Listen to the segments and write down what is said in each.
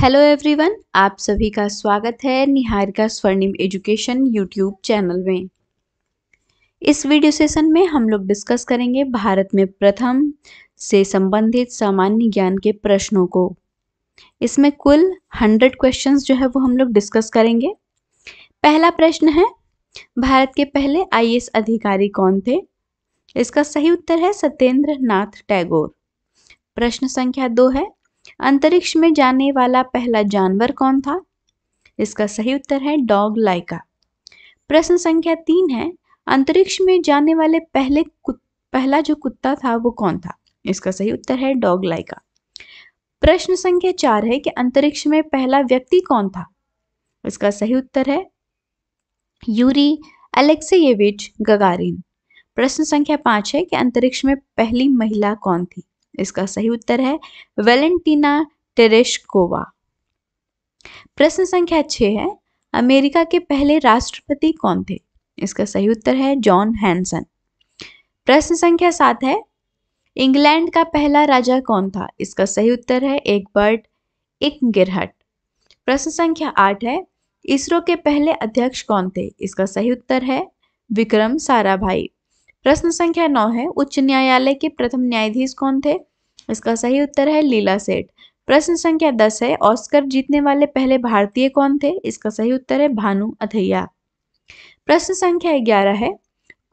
hello everyone आप सभी का स्वागत है निहार का स्वर्णिम एजुकेशन यूट्यूब चैनल में इस वीडियो सेशन में हम लोग डिस्कस करेंगे भारत में प्रथम से संबंधित सामान्य ज्ञान के प्रश्नों को इसमें कुल हंड्रेड क्वेश्चंस जो है वो हम लोग डिस्कस करेंगे पहला प्रश्न है भारत के पहले आई अधिकारी कौन थे इसका सही उत्तर है सत्येंद्र नाथ टैगोर प्रश्न संख्या दो है अंतरिक्ष में जाने वाला पहला जानवर कौन था इसका सही उत्तर है डॉग लाइका प्रश्न संख्या तीन है अंतरिक्ष में जाने वाले पहले पहला जो कुत्ता था वो कौन था इसका सही उत्तर है डॉग लाइका प्रश्न संख्या चार है कि अंतरिक्ष में पहला व्यक्ति कौन था इसका सही उत्तर है यूरी अलेक्सेविच गगारिन प्रश्न संख्या पांच है कि अंतरिक्ष में पहली महिला कौन थी इसका सही उत्तर है वेलेंटीना टेरेशकोवा प्रश्न संख्या छह है अमेरिका के पहले राष्ट्रपति कौन थे इसका सही उत्तर है जॉन हैंसन प्रश्न संख्या सात है इंग्लैंड का पहला राजा कौन था इसका सही उत्तर है एक बर्ड एक गिरहट प्रश्न संख्या आठ है इसरो के पहले अध्यक्ष कौन थे इसका सही उत्तर है विक्रम साराभाई प्रश्न संख्या नौ है उच्च न्यायालय के प्रथम न्यायाधीश कौन थे इसका सही उत्तर है लीला सेठ प्रश्न संख्या दस है ऑस्कर जीतने वाले पहले भारतीय कौन थे इसका सही उत्तर है भानु अथैया प्रश्न संख्या ग्यारह है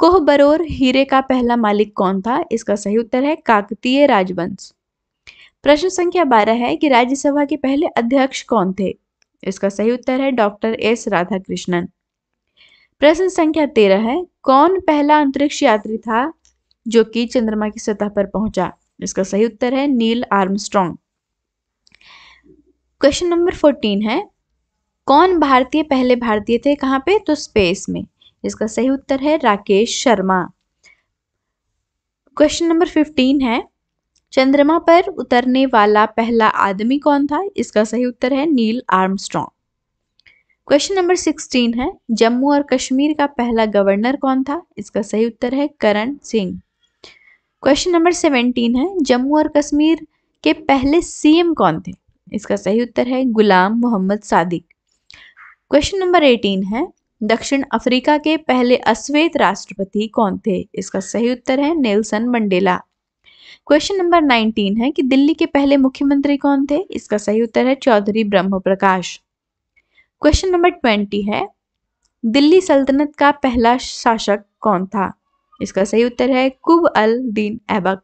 कोह बरोर हीरे का पहला मालिक कौन था इसका सही उत्तर है काकतीय राजवंश प्रश्न संख्या बारह है कि राज्यसभा के पहले अध्यक्ष कौन थे इसका सही उत्तर है डॉक्टर एस राधाकृष्णन प्रश्न संख्या तेरह है कौन पहला अंतरिक्ष यात्री था जो कि चंद्रमा की सतह पर पहुंचा इसका सही उत्तर है Neil Armstrong question number fourteen है कौन भारतीय पहले भारतीय थे कहाँ पे तो स्पेस में इसका सही उत्तर है Rakesh Sharma question number fifteen है चंद्रमा पर उतरने वाला पहला आदमी कौन था इसका सही उत्तर है Neil Armstrong question number sixteen है जम्मू और कश्मीर का पहला गवर्नर कौन था इसका सही उत्तर है Karan Singh question number seventeen है जम्मू और कश्मीर के पहले सीएम कौन थे इसका सही उत्तर है Ghulam Mohammad Sadiq question number eighteen है दक्षिण अफ्रीका के पहले अश्वेत राष्ट्रपति कौन थे इसका सही उत्तर है Nelson Mandela question number nineteen है कि दिल्ली के पहले मुख्यमंत्री कौन थे इसका सही उत्तर है चौधरी ब्रह्म प्रकाश क्वेश्चन नंबर ट्वेंटी है दिल्ली सल्तनत का पहला शासक कौन था इसका सही उत्तर है Qutb al Din Aibak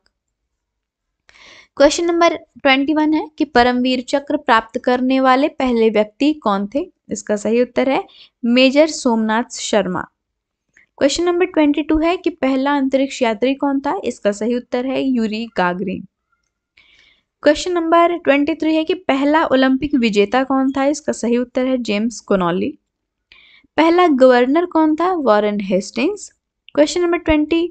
question number twenty one है कि परमवीर चक्र प्राप्त करने वाले पहले व्यक्ति कौन थे इसका सही उत्तर है major Somnath Sharma question number twenty two है कि पहला अंतरिक्ष यात्री कौन था इसका सही उत्तर है Yuri Gagarin question number twenty three है कि पहला ओलंपिक विजेता कौन था इसका सही उत्तर है जेम्स कोनॉली पहला गवर्नर कौन था Warren Hastings question number twenty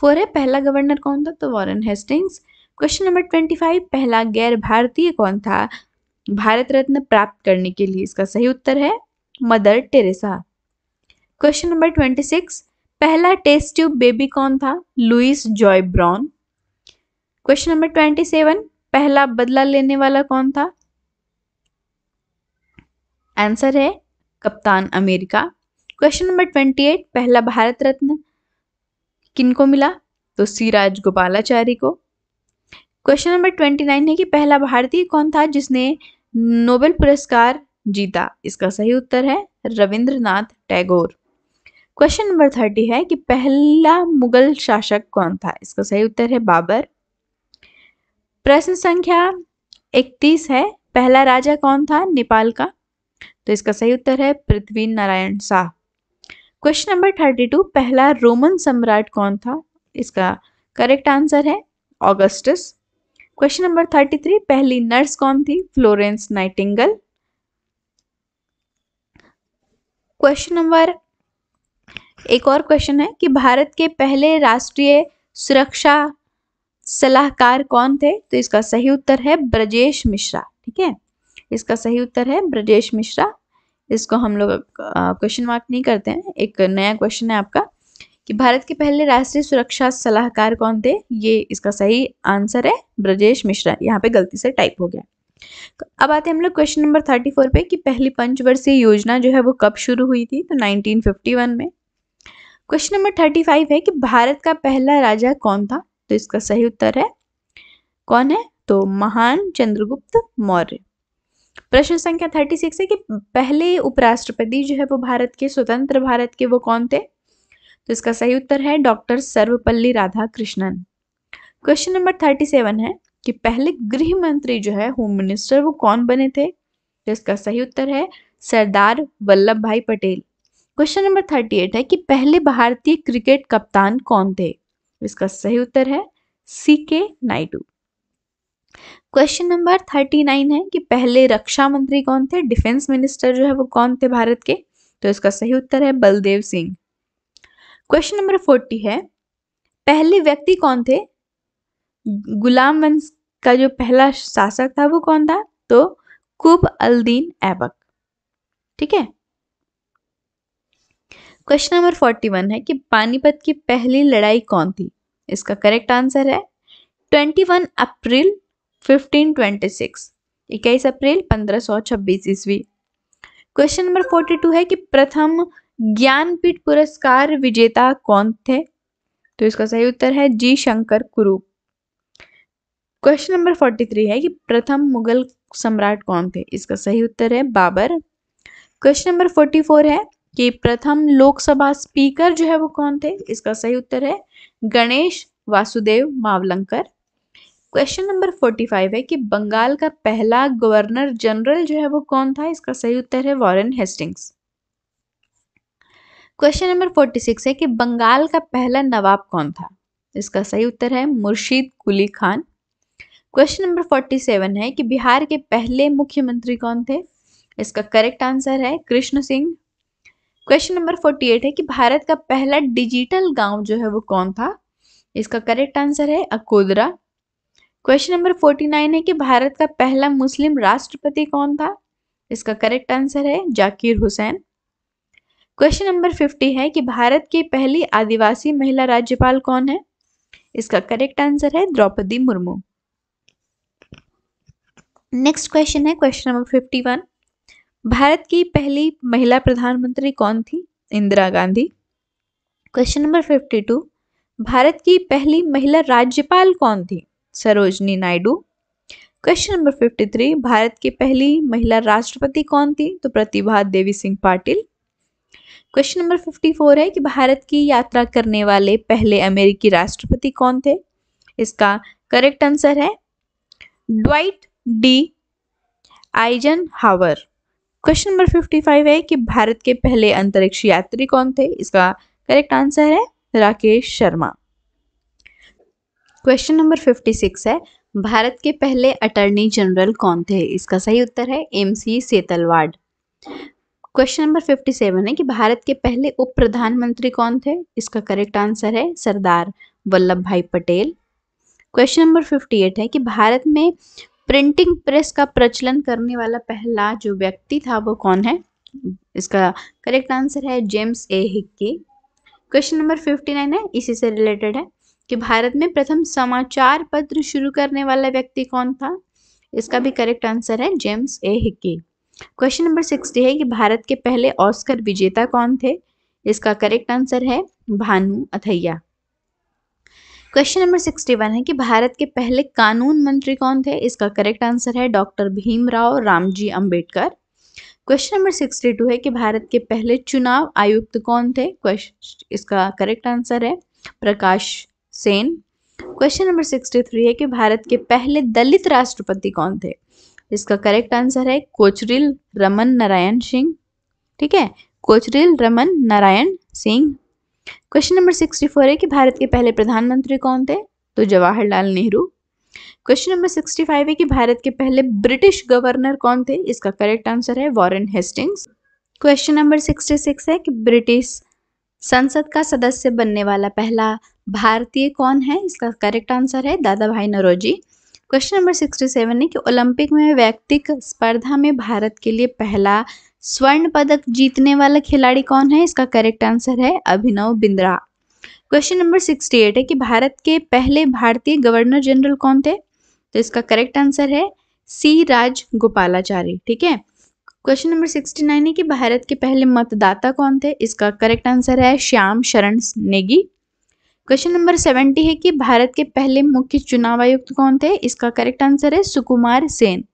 four है पहला गवर्नर कौन था तो Warren Hastings question number twenty five पहला गैर भारतीय कौन था भारत रत्न प्राप्त करने के लिए इसका सही उत्तर है Mother Teresa question number twenty six पहला टेस्ट ट्यूब बेबी कौन था Louise Joy Brown question number twenty seven पहला बदला लेने वाला कौन था आंसर है कप्तान America question number twenty eight पहला भारत रत्न किनको मिला तो सीराज गोपालाचारी को क्वेश्चन नंबर ट्वेंटी नाइन है कि पहला भारतीय कौन था जिसने नोबेल पुरस्कार जीता इसका सही उत्तर है Rabindranath Tagore question number thirty है कि पहला मुगल शासक कौन था इसका सही उत्तर है बाबर प्रश्न संख्या 31 है पहला राजा कौन था नेपाल का तो इसका सही उत्तर है पृथ्वी नारायण शाह क्वेश्चन नंबर 32 पहला रोमन सम्राट कौन था इसका करेक्ट आंसर है ऑगस्टस क्वेश्चन नंबर 33 पहली नर्स कौन थी फ्लोरेंस नाइटिंगल क्वेश्चन नंबर एक और क्वेश्चन है कि भारत के पहले राष्ट्रीय सुरक्षा सलाहकार कौन थे तो इसका सही उत्तर है ब्रजेश मिश्रा ठीक है इसका सही उत्तर है ब्रजेश मिश्रा इसको हम लोग क्वेश्चन मार्क नहीं करते हैं एक नया क्वेश्चन है आपका कि भारत के पहले राष्ट्रीय सुरक्षा सलाहकार कौन थे ये इसका सही आंसर है ब्रजेश मिश्रा यहाँ पे गलती से टाइप हो गया तो अब आते हैं हम लोग क्वेश्चन नंबर थर्टी फोर पे कि पहली पंचवर्षीय योजना जो है वो कब शुरू हुई थी तो 1951 में क्वेश्चन नंबर थर्टी फाइव है कि भारत का पहला राजा कौन था तो इसका सही उत्तर है कौन है तो महान चंद्रगुप्त मौर्य प्रश्न संख्या थर्टी सिक्स है कि पहले उपराष्ट्रपति जो है वो भारत के स्वतंत्र भारत के वो कौन थे तो इसका सही उत्तर है doctor Sarvepalli Radhakrishnan question number thirty seven है कि पहले गृह मंत्री जो है होम मिनिस्टर वो कौन बने थे तो इसका सही उत्तर है Sardar Vallabh Bhai Patel question number thirty eight है कि पहले भारतीय क्रिकेट कप्तान कौन थे इसका सही उत्तर है C K Naidu question number thirty nine है कि पहले रक्षा मंत्री कौन थे डिफेंस मिनिस्टर जो है वो कौन थे भारत के तो इसका सही उत्तर है Baldev Singh question number forty है पहले व्यक्ति कौन थे गुलाम वंश का जो पहला शासक था वो कौन था तो कुब अल्दीन ऐबक ठीक है क्वेश्चन नंबर फोर्टी वन है कि पानीपत की पहली लड़ाई कौन थी इसका करेक्ट आंसर है twenty one April fifteen twenty six इक्कीस अप्रैल पंद्रह सौ छब्बीस ईस्वी क्वेश्चन नंबर फोर्टी टू है कि प्रथम ज्ञानपीठ पुरस्कार विजेता कौन थे तो इसका सही उत्तर है जी शंकर कुरूप क्वेश्चन नंबर फोर्टी थ्री है कि प्रथम मुगल सम्राट कौन थे इसका सही उत्तर है Babur question number forty four है कि प्रथम लोकसभा स्पीकर जो है वो कौन थे इसका सही उत्तर है Ganesh Vasudev Mavalankar question number forty five है कि बंगाल का पहला गवर्नर जनरल जो है वो कौन था इसका सही उत्तर है Warren Hastings question number forty six है कि बंगाल का पहला नवाब कौन था इसका सही उत्तर है Murshid Quli Khan question number forty seven है कि बिहार के पहले मुख्यमंत्री कौन थे इसका करेक्ट आंसर है Krishna Singh question number forty eight है कि भारत का पहला डिजिटल गांव जो है वो कौन था इसका करेक्ट आंसर है Akodara question number forty nine है कि भारत का पहला मुस्लिम राष्ट्रपति कौन था इसका करेक्ट आंसर है Zakir Hussain question number fifty है कि भारत की पहली आदिवासी महिला राज्यपाल कौन है इसका करेक्ट आंसर है द्रौपदी मुर्मू नेक्स्ट क्वेश्चन है question number fifty one Bharat की पहली महिला प्रधानमंत्री कौन थी Indira Gandhi question number fifty two Bharat की पहली महिला राज्यपाल कौन थी Sarojini Naidu question number fifty three Bharat की पहली महिला राष्ट्रपति कौन थी तो Pratibha Devi Singh Patil question number fifty four है कि भारत की यात्रा करने वाले पहले अमेरिकी राष्ट्रपति कौन थे इसका करेक्ट आंसर है Dwight D Eisenhower question number 55 है कि भारत के पहले अंतरिक्ष यात्री कौन थे इसका करेक्ट आंसर है राकेश शर्मा क्वेश्चन नंबर 56 है भारत के पहले अटर्नी जनरल कौन थे इसका सही उत्तर है M C Setalvad question number 57 है कि भारत के पहले उप प्रधानमंत्री कौन थे इसका करेक्ट आंसर है सरदार वल्लभ भाई पटेल क्वेश्चन नंबर 58 है कि भारत में प्रिंटिंग प्रेस का प्रचलन करने वाला पहला जो व्यक्ति था वो कौन है इसका करेक्ट आंसर है James A Hicky question number fifty nine है इसी से रिलेटेड है कि भारत में प्रथम समाचार पत्र शुरू करने वाला व्यक्ति कौन था इसका भी करेक्ट आंसर है James A Hicky question number sixty है कि भारत के पहले ऑस्कर विजेता कौन थे इसका करेक्ट आंसर है Bhanu Athaiya question number sixty one है कि भारत के पहले कानून मंत्री कौन थे इसका करेक्ट आंसर है doctor Bhimrao Ramji Ambedkar question number sixty two है कि भारत के पहले चुनाव आयुक्त कौन थे क्वेश्चन इसका करेक्ट आंसर है Prakash Sen question number sixty three है कि भारत के पहले दलित राष्ट्रपति कौन थे इसका करेक्ट आंसर है कोचरिल रमन नारायण सिंह ठीक है Kocheril Raman Narayan Singh question number sixty four है कि भारत के पहले प्रधानमंत्री कौन थे तो Jawaharlal Nehru question number sixty five है कि भारत के पहले ब्रिटिश गवर्नर कौन थे इसका करेक्ट आंसर है Warren Hastings question number sixty six है कि ब्रिटिश संसद का सदस्य बनने वाला पहला भारतीय कौन है इसका करेक्ट आंसर है Dadabhai Naoroji question number sixty seven है कि ओलंपिक में वैयक्तिक स्पर्धा में भारत के लिए पहला स्वर्ण पदक जीतने वाला खिलाड़ी कौन है इसका करेक्ट आंसर है Abhinav Bindra question number sixty eight है कि भारत के पहले भारतीय गवर्नर जनरल कौन थे तो इसका करेक्ट आंसर है सी राज गोपालाचारी ठीक है क्वेश्चन नंबर सिक्सटी नाइन है कि भारत के पहले मतदाता कौन थे इसका करेक्ट आंसर है श्याम शरण नेगी क्वेश्चन नंबर सेवेंटी है कि भारत के पहले मुख्य चुनाव आयुक्त कौन थे इसका करेक्ट आंसर है Sukumar Sen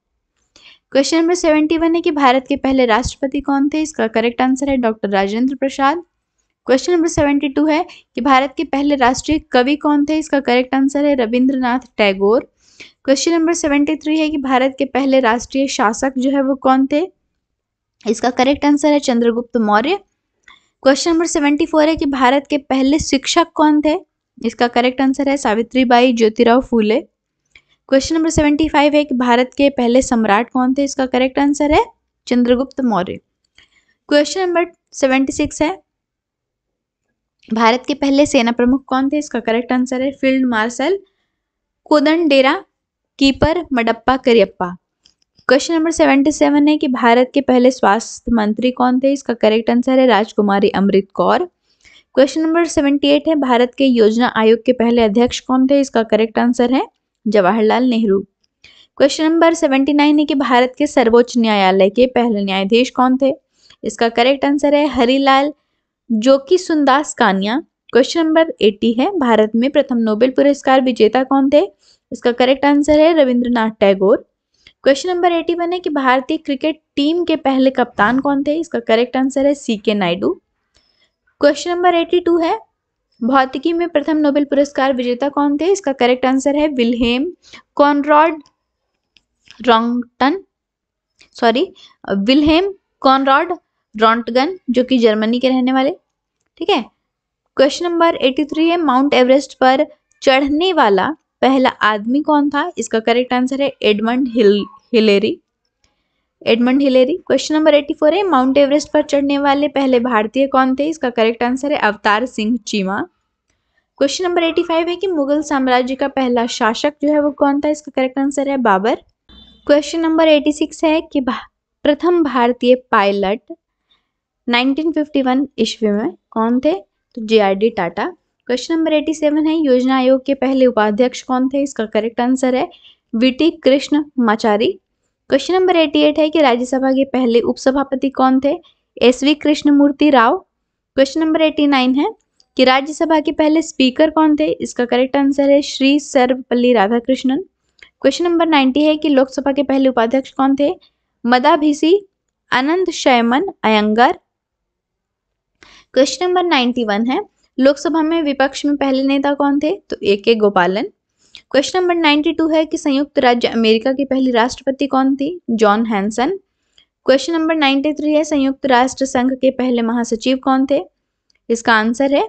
question number seventy one है कि भारत के पहले राष्ट्रपति कौन थे इसका करेक्ट आंसर है doctor Rajendra Prasad question number seventy two है कि भारत के पहले राष्ट्रीय कवि कौन थे इसका करेक्ट आंसर है Rabindranath Tagore question number seventy three है कि भारत के पहले राष्ट्रीय शासक जो है वो कौन थे इसका करेक्ट आंसर है Chandragupta Maurya question number seventy four है कि भारत के पहले शिक्षक कौन थे इसका करेक्ट आंसर है Savitribai Jyotirao Phule question number seventy five है कि भारत के पहले सम्राट कौन थे इसका करेक्ट आंसर है Chandragupta Maurya question number seventy six है भारत के पहले सेना प्रमुख कौन थे इसका करेक्ट आंसर है फील्ड मार्शल कोदन डेरा कीपर Madappa Cariappa question number seventy seven है कि भारत के पहले स्वास्थ्य मंत्री कौन थे इसका करेक्ट आंसर है Rajkumari Amrit Kaur question number seventy eight है भारत के योजना आयोग के पहले अध्यक्ष कौन थे इसका करेक्ट आंसर है Jawaharlal Nehru question number seventy nine है कि भारत के सर्वोच्च न्यायालय के पहले न्यायाधीश कौन थे इसका करेक्ट आंसर है Harilal Jekisundas Kania question number eighty है भारत में प्रथम नोबेल पुरस्कार विजेता कौन थे इसका करेक्ट आंसर है Rabindranath Tagore question number eighty one है कि भारतीय क्रिकेट टीम के पहले कप्तान कौन थे इसका करेक्ट आंसर है C K Naidu question number eighty two है भौतिकी में प्रथम नोबेल पुरस्कार विजेता कौन थे इसका करेक्ट आंसर है Wilhelm Conrad Rontgen sorry Wilhelm Conrad Rontgen जो कि जर्मनी के रहने वाले ठीक है क्वेश्चन नंबर 83 है माउंट एवरेस्ट पर चढ़ने वाला पहला आदमी कौन था इसका करेक्ट आंसर है Edmund Hill Hillary Edmund Hillary question number eighty four है माउंट एवरेस्ट पर चढ़ने वाले पहले भारतीय कौन थे इसका करेक्ट आंसर है Avtar Singh Cheema question number eighty five है कि मुगल साम्राज्य का पहला शासक जो है वो कौन था इसका करेक्ट आंसर है Babur question number eighty six है कि भा, प्रथम भारतीय पायलट 1951 ईस्वी में कौन थे तो जेआरडी टाटा क्वेश्चन नंबर 87 है योजना आयोग के पहले उपाध्यक्ष कौन थे इसका करेक्ट आंसर है V Krishnamachari question number 88 है कि राज्यसभा के पहले उपसभापति कौन थे S V Krishnamurthy Rao question number 89 है कि राज्यसभा के पहले स्पीकर कौन थे इसका करेक्ट आंसर है श्री सर्वपल्ली राधाकृष्णन क्वेश्चन नंबर 90 है कि लोकसभा के पहले उपाध्यक्ष कौन थे Madabhushi Ananthasayanam Ayyangar question number one है लोकसभा में विपक्ष में पहले नेता कौन थे तो ए के गोपालन क्वेश्चन नंबर टू है कि संयुक्त राज्य अमेरिका की पहली राष्ट्रपति कौन थी John Hanson question number three है संयुक्त राष्ट्र संघ के पहले महासचिव कौन थे इसका आंसर है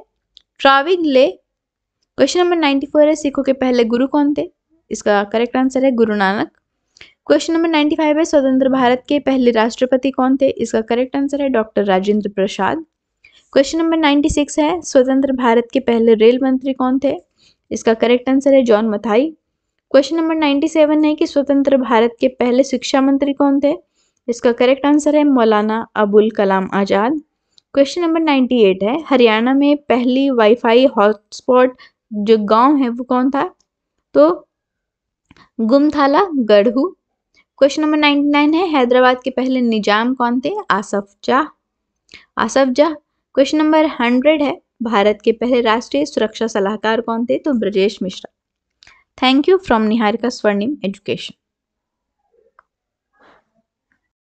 ट्राविंग ले क्वेश्चन नंबर फोर है सिखों के पहले गुरु कौन थे इसका करेक्ट आंसर है गुरु नानक क्वेश्चन नंबर फाइव है स्वतंत्र भारत के पहले राष्ट्रपति कौन थे इसका करेक्ट आंसर है doctor Rajendra Prasad question number six है स्वतंत्र भारत के पहले रेल मंत्री कौन थे इसका करेक्ट आंसर है John Mathai question number ninety seven है कि स्वतंत्र भारत के पहले शिक्षा मंत्री कौन थे इसका करेक्ट आंसर है Maulana Abul Kalam Azad question number ninety eight है हरियाणा में पहली वाईफाई हॉटस्पॉट जो गांव है वो कौन था तो Gumthala Garhu question number ninety nine है हैदराबाद के पहले निजाम कौन थे Asaf Jah Asaf Jah question number hundred है भारत के पहले राष्ट्रीय सुरक्षा सलाहकार कौन थे तो Brajesh Mishra thank you from Niharika Swarnim education